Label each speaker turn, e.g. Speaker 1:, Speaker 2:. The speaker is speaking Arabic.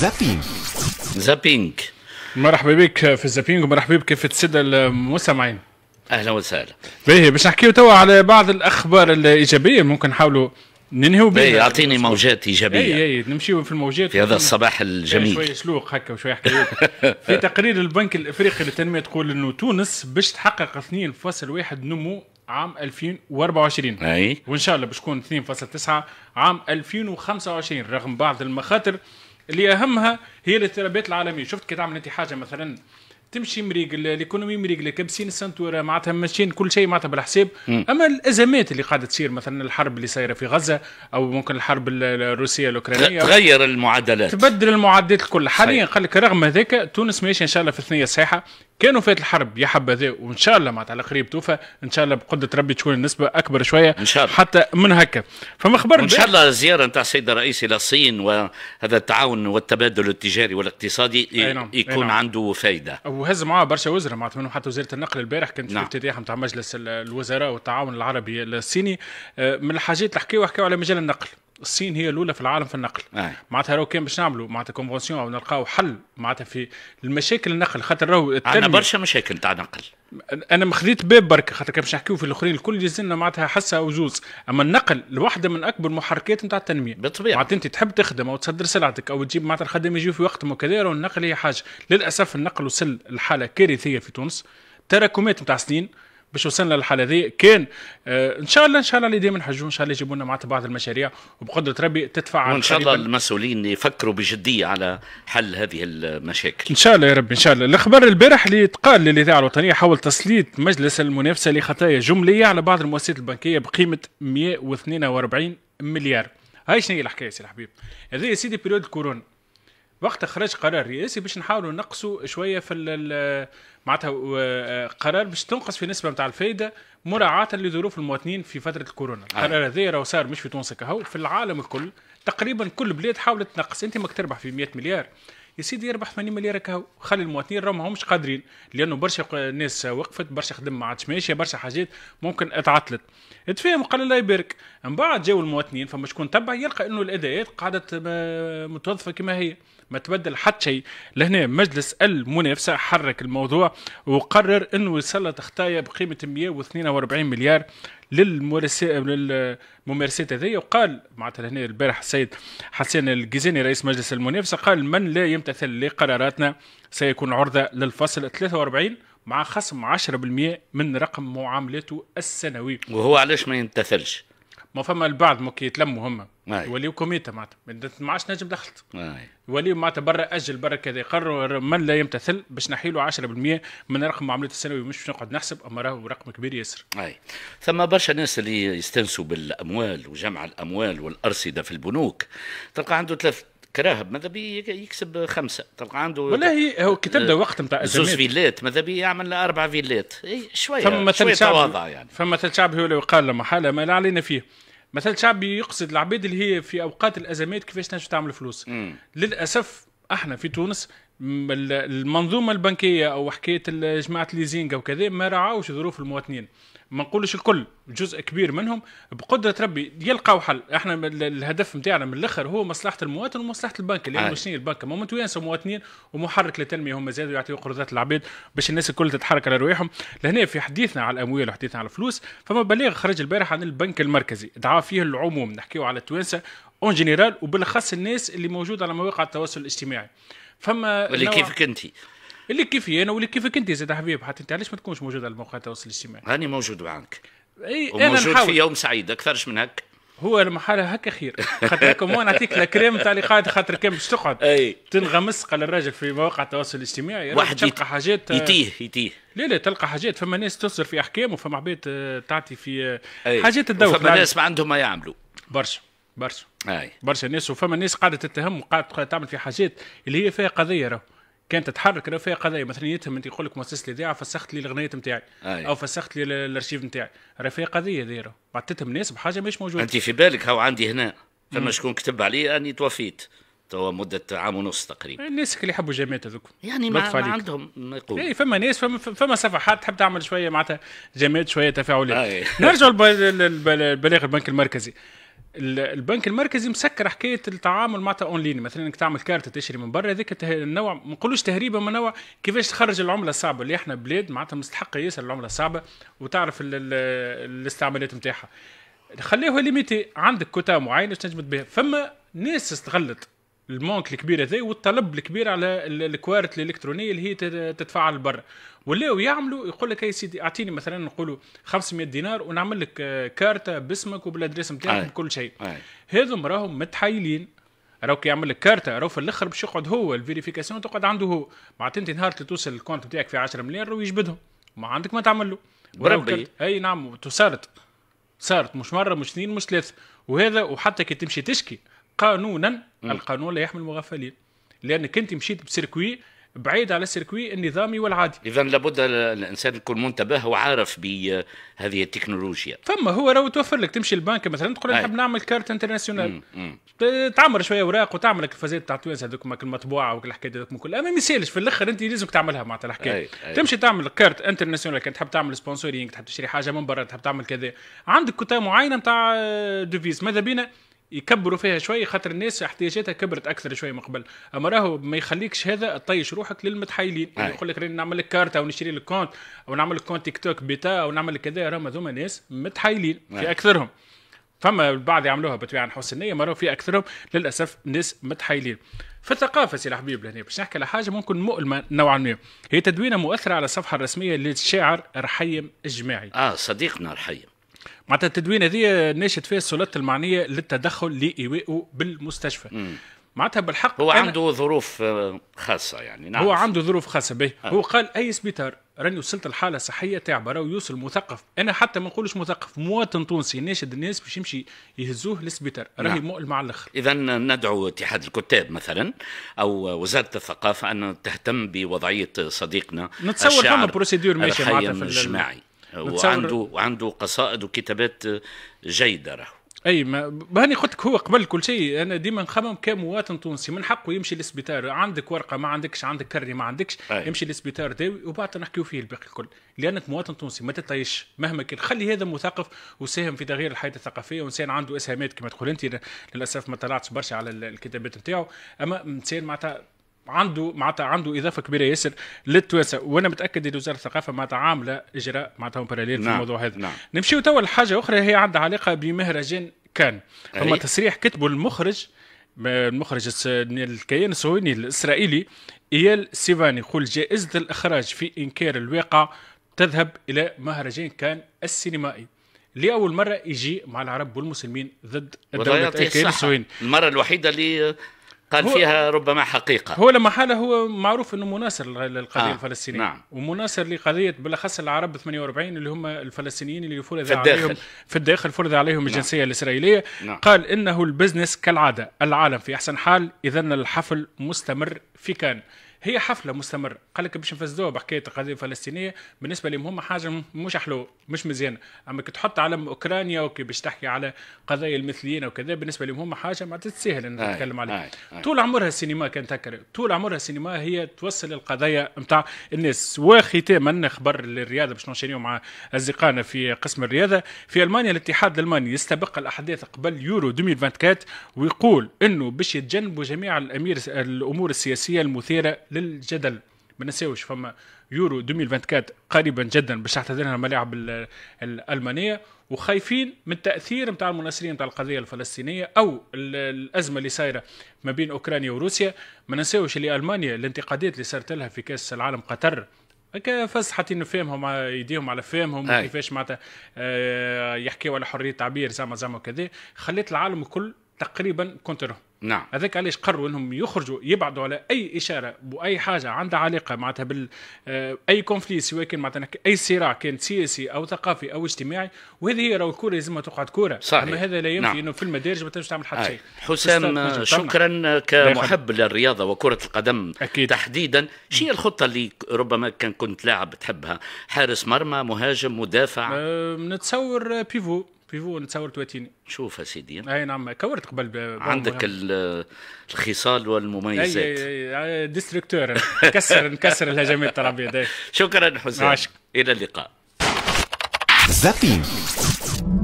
Speaker 1: زابينج زابينج مرحبا بك في زابينج ومرحبا بك في السادة المستمعين اهلا وسهلا باهي باش نحكيو توا على بعض الاخبار الايجابيه ممكن نحاولوا ننهيو بها
Speaker 2: اعطيني موجات ايجابيه اي
Speaker 1: اي نمشيو في الموجات في هذا الصباح الجميل شويه سلوق هكا وشويه حكايات في تقرير البنك الافريقي للتنميه تقول انه تونس باش تحقق 2.1 نمو عام 2024 اي وان شاء الله باش تكون 2.9 عام 2025 رغم بعض المخاطر اللي اهمها هي الاضطرابات العالميه شفت كي تعمل انت حاجه مثلا تمشي مريقل ليكونومي مريقل كابسين السنتورة معناتها ماشيين كل شيء معناتها بالحساب اما الازمات اللي قاعده تصير مثلا الحرب اللي صايره في غزه او ممكن الحرب الروسيه الاوكرانيه تغير المعادلات تبدل المعادلات الكل حاليا قال لك رغم هذاك تونس ماشيه ان شاء الله في الثنيه الصحيحه كانوا فات الحرب يا حبذا وان شاء الله معناتها على قريب توفى ان شاء الله بقدره ربي تكون النسبه اكبر شويه ان شاء الله حتى من هكا فما خبر ان شاء الله
Speaker 2: الزياره نتاع السيد الرئيس الى الصين وهذا التعاون والتبادل التجاري والاقتصادي يكون أي نعم. نعم. عنده فائده
Speaker 1: وهز معاه برشا وزراء معناتها منهم حتى وزاره النقل البارح كانت نعم. في افتتاح نتاع مجلس الوزراء والتعاون العربي الصيني آه، من الحاجات اللي حكيوا حكيوا على مجال النقل الصين هي الاولى في العالم في النقل آه. معناتها لو كان باش نعملوا معناتها كونفونسيون او نلقاو حل معناتها في المشاكل النقل خاطر راهو عندنا برشا مشاكل تاع نقل انا مخليت باب برك خاطر كان باش نحكيو في الاخرين الكل يزلنا معناتها حسه او زوز اما النقل لوحده من اكبر محركات نتاع التنميه بالطبيعه معناتها انت تحب تخدم او تصدر سلعتك او تجيب معناتها الخدم يجيو في وقتهم وكذا النقل هي حاجه للاسف النقل وصل لحاله كارثيه في تونس تراكمات نتاع سنين باش وصلنا للحاله هذه كان آه ان شاء الله ان شاء الله اللي دائما نحجوا ان شاء الله يجيبوا لنا معناتها بعض المشاريع وبقدره ربي تدفع عن وان شاء الله
Speaker 2: المسؤولين يفكروا بجديه على حل هذه المشاكل
Speaker 1: ان شاء الله يا رب ان شاء الله الاخبار البارح اللي تقال للاذاعه الوطنيه حول تسليط مجلس المنافسه لخطايا جمليه على بعض المؤسسات البنكيه بقيمه 142 مليار هاي شنو هي الحكايه سي الحبيب هذه يا سيدي بيريود كورونا وقت خرج قرار رئاسي باش نحاولوا نقصوا شويه في معناتها آه، قرار باش تنقص في نسبه نتاع الفائده مراعاه لظروف المواطنين في فتره الكورونا القرار هذا راهو صار مش في تونس كهو في العالم الكل تقريبا كل بلاد حاولت تنقص انت ماك تربح في 100 مليار يا سيدي يربح 80 مليار كهو خلي المواطنين راهم ماهمش قادرين لانه برشا ناس وقفت برشا خدم ما عادش ماشيه برشا حاجات ممكن اتعطلت تفهم قال الله يبارك من بعد جاو المواطنين فما شكون تبع يلقى انه الاداءات قعدت متوظفه كما هي ما تبدل حتى شيء لهنا مجلس المنافسه حرك الموضوع وقرر انه يسلط خطايا بقيمه 142 مليار للممارسات هذه وقال معناتها هنا البارح السيد حسين الجزيني رئيس مجلس المنافسه قال من لا يمتثل لقراراتنا سيكون عرضه للفصل 43 مع خصم 10% من رقم معاملاته السنوي
Speaker 2: وهو علاش ما يمتثلش
Speaker 1: ما فما البعض ما يتلموا هما يوليو كوميتا معناتها ما عادش نجم دخلت يوليو معناتها برا اجل برا كذا يقرروا من لا يمتثل باش نحيله 10% من رقم عمليه السنوي مش باش نقعد نحسب اما راهو رقم كبير ياسر
Speaker 2: اي ثم برشا ناس اللي يستنسوا بالاموال وجمع الاموال والارصده في البنوك تلقى عنده ثلاث كراهب ماذا بي يكسب خمسه تلقى عنده والله هو كتب له آه، وقت نتاع زوز فيلات ماذا بي يعمل اربع فيلات شويه فما مثل تواضع يعني
Speaker 1: فما مثل شعبي هو اللي قال له محاله ما لا علينا فيه مثل شعبي يقصد العبيد اللي هي في اوقات الازمات كيفاش تنجم تعمل فلوس م. للاسف احنا في تونس المنظومه البنكيه او حكايه جماعه أو وكذا ما راعوش ظروف المواطنين ما نقولش الكل جزء كبير منهم بقدره ربي يلقاو حل احنا الهدف نتاعنا من الاخر هو مصلحه المواطن ومصلحه البنك لان يعني شنو البنك ما انتم ينسوا مواطنين ومحرك للتنميه هم زادوا يعطيوا قروضات للعباد باش الناس الكل تتحرك على رواحهم لهنا في حديثنا على الاموال وحديثنا على الفلوس فما بليغ خرج البارح عن البنك المركزي دعا فيه العموم نحكيو على التوانسه اون جينيرال وبالاخص الناس اللي موجوده على مواقع التواصل الاجتماعي فما واللي كيفك انت اللي كيفي انا واللي كيفك انت زاد حبيب حتى انت علاش ما تكونش موجود على مواقع التواصل الاجتماعي؟
Speaker 2: هاني موجود معاك اي انا موجود في يوم سعيد اكثرش من هك
Speaker 1: هو المحاله هكا خير خاطر هكا مو نعطيك كريم تاع اللي قاعد خاطر كان باش تقعد اي تنغمس على الراجل في مواقع التواصل الاجتماعي واحد تلقى يت... حاجات آه، يتيه يتيه لا لا تلقى حاجات فما ناس تصدر في احكام وفما عباد آه، تعطي في آه، حاجات تدور فما ناس ما عندهم ما يعملوا برشا برشا اي برشا ناس وفما ناس قاعده تتهم وقاعده تعمل في حاجات اللي هي فيها قضيه راهو كانت تتحرك فيها قضايا مثلا يتهم انت يقول لك مؤسسه الاذاعه فسخت لي الاغنيه نتاعي او فسخت لي الارشيف نتاعي فيها قضيه دايره بعثتهم ناس بحاجه مش موجوده انت
Speaker 2: في بالك هاو عندي هنا فما شكون كتب علي اني توفيت توا مدة عام ونص تقريبا
Speaker 1: الناس اللي يحبوا جامات هذوك يعني ما, ما عندهم ما يقول اي فما ناس فما, فما صفحات تحب تعمل شوية معناتها جامات شوية تفاعلات نرجع للبلاغ البنك المركزي البنك المركزي مسكر حكايه التعامل مع اونلاين مثلا انك تعمل كارت تشري من برا هذاك النوع ما نقولوش تهريبه من نوع كيفاش تخرج العمله الصعبه اللي احنا بلاد معناتها مستحقه ياسر العمله الصعبه وتعرف الاستعمالات نتاعها خليوها ليميتي عندك كوتا معينه تنجم تبيع فما ناس استغلت المونك الكبير هذا والطلب الكبير على الكوارت الالكترونيه اللي هي تتفعل برا ولاو يعملوا يقول لك يا سيدي اعطيني مثلا نقولوا 500 دينار ونعمل لك آه، كارته باسمك وبالادريس نتاعك بكل شيء هذم راهم متحايلين راهو كي يعمل لك كارتة راهو في الاخر باش يقعد هو الفيريفيكاسيون تقعد عنده هو معناتها انت نهار توصل الكونت نتاعك في 10 مليون راهو يجبدهم ما عندك ما تعمل له بربي اي نعم صارت صارت مش مره مش اثنين مش ثلاثه وهذا وحتى كي تمشي تشكي قانونا القانون لا يحمي المغفلين لانك انت مشيت بسيركوي بعيد على السيركوي النظامي والعادي اذا لابد الانسان
Speaker 2: يكون منتبه وعارف بهذه التكنولوجيا
Speaker 1: ثم هو لو توفر لك تمشي البنك مثلا تقول نحب نعمل كارت انترناسيونال تعمر شويه اوراق وتعمل لك الفازات تاع تونس هذوك المطبوعه والحكايه هذوك الكل اما ما يسالش في الاخر انت لازمك تعملها معناتها الحكايه تمشي تعمل كارت انترناسيونال كان تحب تعمل سبونسورينغ تحب تشري حاجه من برا تحب تعمل كذا عندك كوتا معينه نتاع ديفيز آه، ماذا بينا يكبروا فيها شوي خاطر الناس احتياجاتها كبرت اكثر شوي من قبل اما راهو ما يخليكش هذا طيش روحك للمتحايلين أي. يقول لك راني نعمل لك كارت او نشري لك كونت او نعمل لك كونت تيك توك بيتا او نعمل لك كذا راهو هذوما ناس متحايلين في اكثرهم فما البعض يعملوها بطبيعه حسن النيه مرة في اكثرهم للاسف ناس متحايلين في الثقافه سي الحبيب لهنا باش نحكي على حاجه ممكن مؤلمه نوعا ما هي تدوينه مؤثره على الصفحه الرسميه للشاعر رحيم الجماعي اه صديقنا رحيم معناتها التدوينه هذه ناشط فيها السلطات المعنيه للتدخل لايوائه بالمستشفى معناتها بالحق هو عنده ظروف خاصه يعني نعم هو عنده ظروف خاصه به آه. هو قال اي سبيتار راني وصلت الحاله صحيه تعبه راهو يوصل مثقف انا حتى ما نقولش مثقف مواطن تونسي ناشد الناس باش يمشي يهزوه للسبيتار نعم. راهي نعم. مؤلمه على الاخر
Speaker 2: اذا ندعو اتحاد الكتاب مثلا او وزاره الثقافه ان تهتم بوضعيه صديقنا نتصور فما بروسيدور ماشيه معناتها في الجماعي وعنده وعنده قصائد وكتابات جيده راهو
Speaker 1: اي ما هاني قلت لك هو قبل كل شيء انا ديما نخمم كمواطن تونسي من حقه يمشي للسبيتار عندك ورقه ما عندكش عندك كري ما عندكش أي. يمشي للسبيتار داوي وبعد نحكيو فيه الباقي الكل لانك مواطن تونسي ما تطيش مهما كان خلي هذا مثقف وساهم في تغيير الحياه الثقافيه وانسان عنده اسهامات كما تقول انت للاسف ما طلعتش برشا على الكتابات نتاعو اما انسان معناتها عنده معناتها عنده اضافه كبيره ياسر للتوانسه وانا متاكد ان وزاره الثقافه معناتها عامله اجراء معناتها باراليل في نعم، الموضوع هذا نعم. توا لحاجه اخرى هي عندها علاقه بمهرجان كان هما تصريح كتبه المخرج المخرج الكيان الصهيوني الاسرائيلي ايال سيفاني يقول جائزه الاخراج في انكار الواقع تذهب الى مهرجان كان السينمائي لاول مره يجي مع العرب والمسلمين ضد الدوله الكيان الصهيوني
Speaker 2: المره الوحيده اللي قال فيها ربما حقيقة
Speaker 1: هو لما حاله هو معروف أنه مناصر للقضية آه الفلسطينية نعم. ومناصر لقضية بالأخص العرب 48 اللي هم الفلسطينيين اللي فرض في الداخل. عليهم في الداخل فرض عليهم نعم. الجنسية نعم. الإسرائيلية نعم. قال إنه البزنس كالعادة العالم في أحسن حال إذا الحفل مستمر في كان هي حفله مستمره قال لك باش نفزوها بحكايه القضيه الفلسطينيه بالنسبه لهم هم حاجه مش حلوه مش مزيانه اما كي تحط علم اوكرانيا وكي باش تحكي على قضايا المثليين وكذا بالنسبه لهم هم حاجه ما تتسهل انك تتكلم عليها طول عمرها السينما كانت هكا طول عمرها السينما هي توصل القضايا نتاع الناس وختاما خبر للرياضه باش ننشريو مع اصدقائنا في قسم الرياضه في المانيا الاتحاد الالماني يستبق الاحداث قبل يورو 2024 ويقول انه باش يتجنبوا جميع الامير الامور السياسيه المثيره للجدل ما نساوش فما يورو 2024 قريبا جدا باش تعتذرها الملاعب الالمانيه وخايفين من التاثير نتاع المناصرين نتاع القضيه الفلسطينيه او الازمه اللي صايره ما بين اوكرانيا وروسيا ما نساوش اللي المانيا الانتقادات اللي صارت لها في كاس العالم قطر هكا فس حاطين فهمهم يديهم على فهمهم كيفاش معناتها آه، يحكيوا على حريه التعبير زعما زعما وكذا خليت العالم الكل تقريبا كونترهم نعم هذاك علاش قرروا انهم يخرجوا يبعدوا على اي اشاره واي حاجه عندها علاقه معناتها بال آه، اي كونفلي سواء كان معناتها اي صراع كان سياسي او ثقافي او اجتماعي وهذه هي راهو الكوره لازمها تقعد كوره صحيح. اما هذا لا ينفي نعم. انه في المدارج ما تنجمش تعمل حتى شيء حسام آه، شكرا
Speaker 2: آه، كمحب للرياضه وكره القدم أكيد. تحديدا شنو هي الخطه اللي ربما كان كنت لاعب تحبها حارس مرمى مهاجم مدافع
Speaker 1: أه نتصور بيفو بيفو نتصور تواتيني شوف اسيدي اي نعم كورت قبل عندك
Speaker 2: الخصال والمميزات
Speaker 1: اي, أي ديستركتور نكسر نكسر الهجمات الترابيه شكرا حسين الى اللقاء زابين